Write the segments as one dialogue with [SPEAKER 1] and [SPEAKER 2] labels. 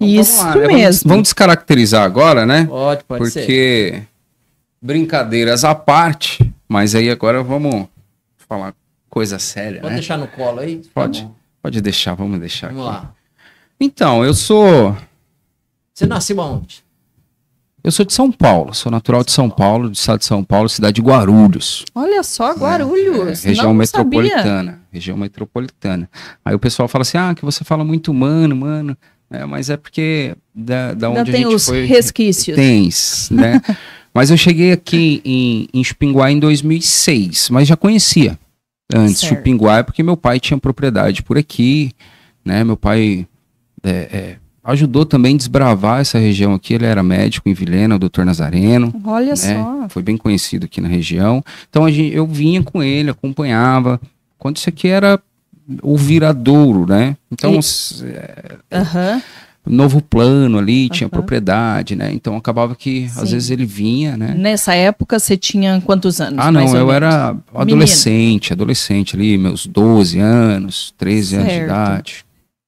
[SPEAKER 1] Então, Isso lá, né? mesmo. Vamos, vamos,
[SPEAKER 2] descaracterizar agora, né? Pode, pode Porque, ser. Porque brincadeiras à parte, mas aí agora vamos falar coisa séria, Pode né? deixar no colo aí? Pode, tá pode deixar, vamos deixar vamos aqui. lá. Então, eu sou... Você nasceu onde Eu sou de São Paulo, sou natural de São Paulo, do estado de São Paulo, cidade de Guarulhos.
[SPEAKER 1] Olha só, Guarulhos. É, é, região não metropolitana.
[SPEAKER 2] região metropolitana. Aí o pessoal fala assim: ah, que você fala muito humano, mano. É, Mas é porque da, da onde Ainda tem os foi,
[SPEAKER 1] resquícios. Tens, né?
[SPEAKER 2] mas eu cheguei aqui em, em em 2006, mas já conhecia antes certo. Chupinguá, porque meu pai tinha propriedade por aqui, né? Meu pai é, é, ajudou também a desbravar essa região aqui. Ele era médico em Vilhena, o doutor Nazareno. Olha né? só. Foi bem conhecido aqui na região. Então a gente, eu vinha com ele, acompanhava. Quando isso aqui era o viradouro, né? Então, e... É, novo plano ali, tinha propriedade, né? Então acabava que Sim. às vezes ele vinha, né?
[SPEAKER 1] Nessa época você tinha quantos anos? Ah, não, eu
[SPEAKER 2] era adolescente, Menino. adolescente ali, meus 12 anos, 13 certo. anos de idade,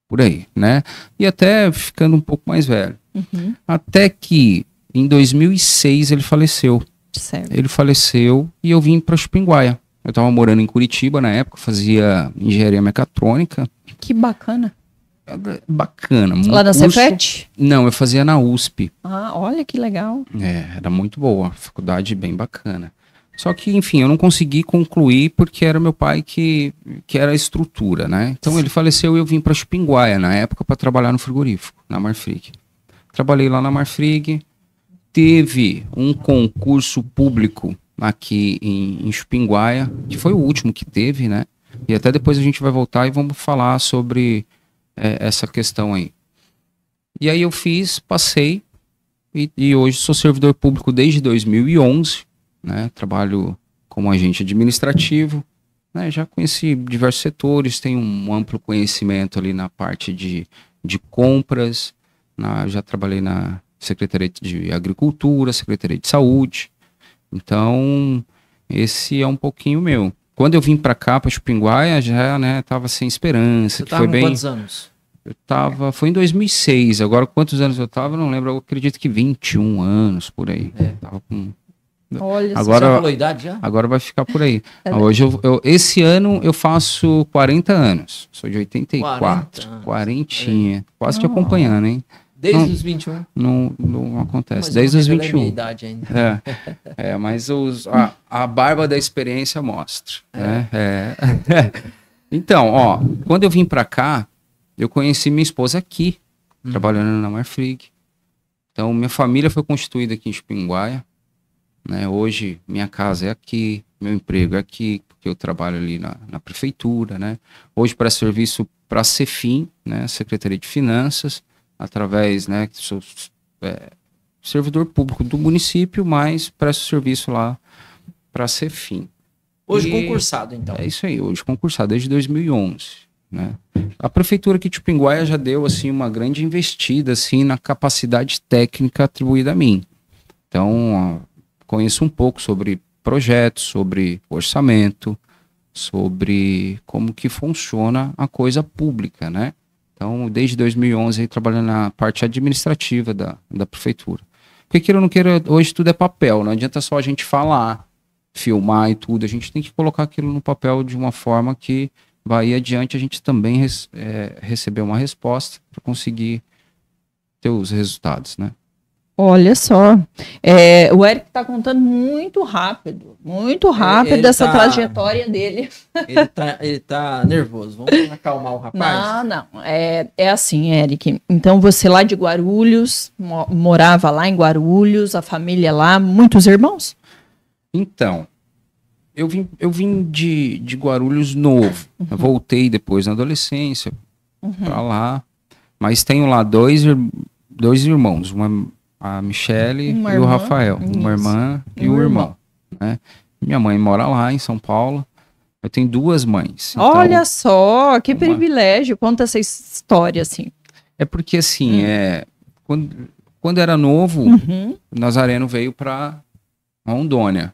[SPEAKER 2] por aí, né? E até ficando um pouco mais velho. Uhum. Até que em 2006 ele faleceu. Certo. Ele faleceu e eu vim para Chupinguaia. Eu estava morando em Curitiba na época, fazia engenharia mecatrônica.
[SPEAKER 1] Que bacana.
[SPEAKER 2] Bacana. Lá da Cefet? Não, eu fazia na USP.
[SPEAKER 1] Ah, olha que legal.
[SPEAKER 2] É, era muito boa, faculdade bem bacana. Só que, enfim, eu não consegui concluir porque era meu pai que, que era a estrutura, né? Então ele faleceu e eu vim para Chupinguaia na época para trabalhar no frigorífico, na Marfrig. Trabalhei lá na Marfrig. Teve um concurso público aqui em, em que foi o último que teve, né? E até depois a gente vai voltar e vamos falar sobre é, essa questão aí. E aí eu fiz, passei, e, e, hoje sou servidor público desde 2011, né? Trabalho como agente administrativo, né? Já conheci diversos setores, tenho um amplo conhecimento ali na parte de, de compras, na, já trabalhei na Secretaria de Agricultura, Secretaria de Saúde, então, esse é um pouquinho meu. Quando eu vim para cá, para Chupinguaia, já, né, tava sem esperança. Você que foi bem... quantos anos? Eu tava, foi em 2006. Agora quantos anos eu tava, eu não lembro. Eu acredito que 21 anos por aí. É. Tava com
[SPEAKER 1] Olha, agora, você já falou idade já?
[SPEAKER 2] Agora vai ficar por aí. É Hoje eu, eu, esse ano eu faço 40 anos. Sou de 84. 40 Quarentinha. Quase oh. te ah. acompanhando, hein? Desde não, os 21? Não, não acontece. Mas Desde os 21. É minha idade ainda. É, é mas os, a, a barba da experiência mostra. É. Né? É. então, ó, quando eu vim para cá, eu conheci minha esposa aqui, hum. trabalhando na Marfrig. Então, minha família foi constituída aqui em Espinguaia. Né? Hoje, minha casa é aqui, meu emprego é aqui, porque eu trabalho ali na, na prefeitura, né? Hoje, para serviço para a CEFIM, né? Secretaria de Finanças através, né, que sou é, servidor público do município, mas presto serviço lá para ser fim.
[SPEAKER 1] Hoje e concursado, então.
[SPEAKER 2] É isso aí, hoje concursado, desde 2011. Né? A prefeitura aqui de Pinguaia já deu assim uma grande investida assim na capacidade técnica atribuída a mim. Então, conheço um pouco sobre projetos, sobre orçamento, sobre como que funciona a coisa pública, né? Então, desde 2011, aí, trabalhando na parte administrativa da, da prefeitura. Porque queira ou não queira, hoje tudo é papel, não adianta só a gente falar, filmar e tudo. A gente tem que colocar aquilo no papel de uma forma que vai adiante a gente também é, receber uma resposta para conseguir ter os resultados, né?
[SPEAKER 1] Olha só, é, o Eric está contando muito rápido, muito rápido essa tá, trajetória dele. Ele está
[SPEAKER 2] tá nervoso, vamos acalmar o
[SPEAKER 1] rapaz? Não, não, é, é assim, Eric, então você lá de Guarulhos, morava lá em Guarulhos, a família lá, muitos irmãos?
[SPEAKER 2] Então, eu vim, eu vim de, de Guarulhos novo, uhum. voltei depois na adolescência uhum. para lá, mas tenho lá dois, dois irmãos, uma a Michele uma e irmã, o Rafael, isso. uma irmã e um, um irmão. irmão né? Minha mãe mora lá em São Paulo. Eu tenho duas mães. Então Olha então,
[SPEAKER 1] só, que uma... privilégio. Conta essa história, assim.
[SPEAKER 2] É porque, assim, hum. é, quando, quando era novo, uhum. Nazareno veio para Rondônia.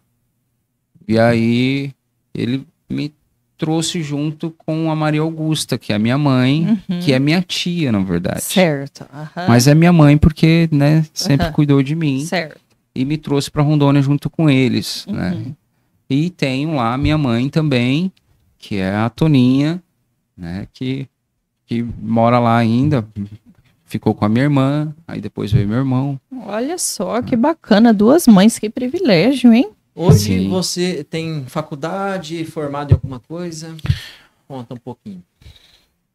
[SPEAKER 2] E aí ele me trouxe junto com a Maria Augusta, que é minha mãe, uhum. que é minha tia, na verdade.
[SPEAKER 1] Certo. Uhum. Mas é
[SPEAKER 2] minha mãe porque, né, sempre uhum. cuidou de mim. Certo. E me trouxe para Rondônia junto com eles, né? Uhum. E tenho lá minha mãe também, que é a Toninha, né, que, que mora lá ainda, ficou com a minha irmã, aí depois veio meu irmão.
[SPEAKER 1] Olha só que uhum. bacana, duas mães, que privilégio,
[SPEAKER 2] hein? Hoje Sim. você tem faculdade, formado em alguma coisa? Conta um pouquinho.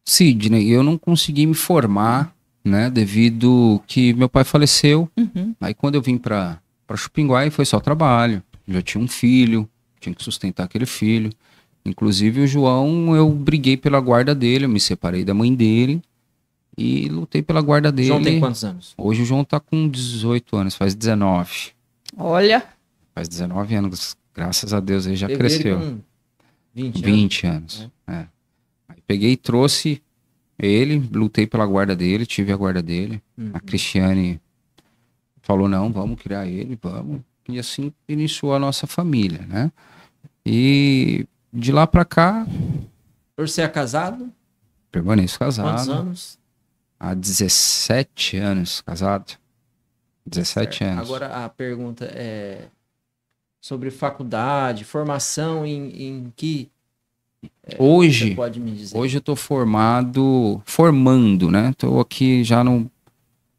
[SPEAKER 2] Sidney, eu não consegui me formar, né, devido que meu pai faleceu. Uhum. Aí quando eu vim para para Chupinguai foi só trabalho. Já tinha um filho, tinha que sustentar aquele filho. Inclusive o João, eu briguei pela guarda dele, eu me separei da mãe dele e lutei pela guarda dele. João tem quantos anos? Hoje o João tá com 18 anos, faz 19. Olha. Faz 19 anos, graças a Deus, ele já cresceu. com 20, 20 anos. anos. É. É. Aí peguei e trouxe ele, lutei pela guarda dele, tive a guarda dele. Uhum. A Cristiane falou: não, vamos criar ele, vamos. E assim iniciou a nossa família, né? E de lá pra cá. Por ser casado? Permaneço casado. Quantos anos? Há 17 anos casado. 17 anos. Agora a pergunta é: sobre faculdade, formação em, em que é, hoje hoje eu estou formado formando, né? Estou aqui já no,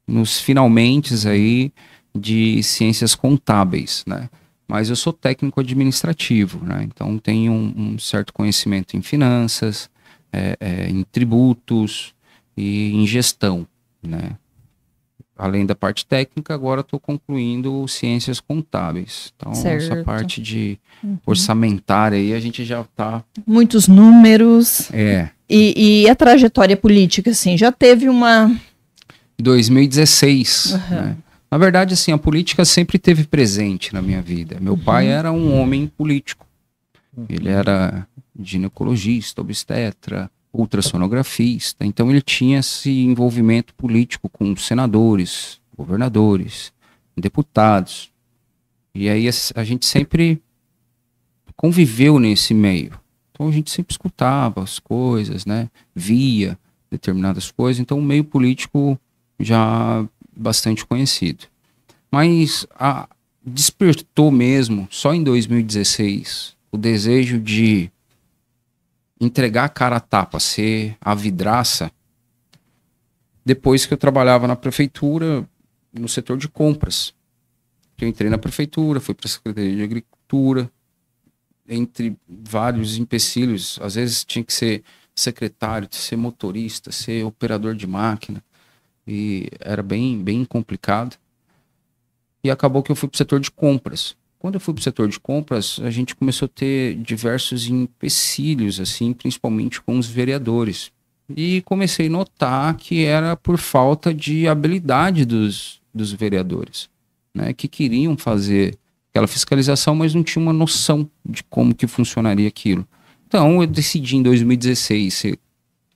[SPEAKER 2] nos finalmente aí de ciências contábeis, né? Mas eu sou técnico administrativo, né? Então tenho um, um certo conhecimento em finanças, é, é, em tributos e em gestão, né? além da parte técnica, agora estou concluindo ciências contábeis. Então, certo. essa parte de uhum. orçamentária aí, a gente já está.
[SPEAKER 1] Muitos números. É. E, e, a trajetória política, assim, já teve uma.
[SPEAKER 2] 2016. Uhum. Né? Na verdade, assim, a política sempre teve presente na minha vida. Meu uhum. pai era um homem político. Uhum. Ele era ginecologista, obstetra, ultrassonografista. Então ele tinha esse envolvimento político com senadores, governadores, deputados. E aí a gente sempre conviveu nesse meio. Então a gente sempre escutava as coisas, né? Via determinadas coisas. Então o meio político já bastante conhecido. Mas a, despertou mesmo só em 2016 o desejo de entregar a cara a tapa, ser a vidraça. Depois que eu trabalhava na prefeitura, no setor de compras. Eu entrei na prefeitura, fui para a Secretaria de Agricultura, entre vários empecilhos. Às vezes tinha que ser secretário, ser motorista, ser operador de máquina. E era bem, bem complicado. E acabou que eu fui para o setor de compras. Quando eu fui para o setor de compras, a gente começou a ter diversos empecilhos, assim, principalmente com os vereadores. E comecei a notar que era por falta de habilidade dos, dos vereadores, né, que queriam fazer aquela fiscalização, mas não tinha uma noção de como que funcionaria aquilo. Então, eu decidi em 2016 ser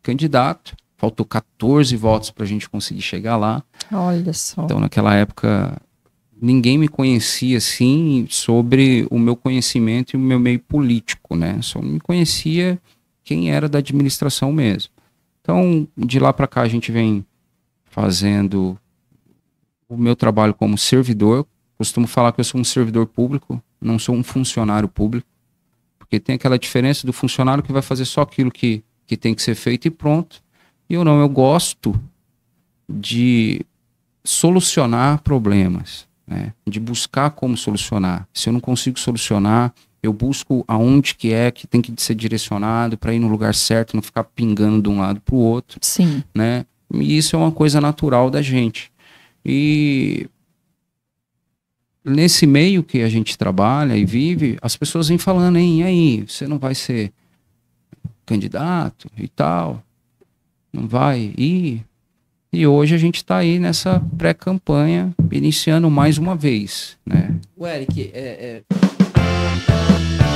[SPEAKER 2] candidato, faltou 14 votos para a gente conseguir chegar lá.
[SPEAKER 1] Olha só. Então,
[SPEAKER 2] naquela época, ninguém me conhecia assim sobre o meu conhecimento e o meu meio político, né? Só me conhecia quem era da administração mesmo. Então, de lá para cá a gente vem fazendo o meu trabalho como servidor. Costumo falar que eu sou um servidor público, não sou um funcionário público, porque tem aquela diferença do funcionário que vai fazer só aquilo que, que tem que ser feito e pronto. E eu não, eu gosto de solucionar problemas né? de buscar como solucionar. Se eu não consigo solucionar, eu busco aonde que é que tem que ser direcionado para ir no lugar certo, não ficar pingando de um lado para o outro. Sim. Né? E isso é uma coisa natural da gente. E nesse meio que a gente trabalha e vive, as pessoas vêm falando, hein, e aí, você não vai ser candidato e tal? Não vai ir? E hoje a gente está aí nessa pré-campanha, iniciando mais uma vez. Né? O Eric, é...
[SPEAKER 1] é...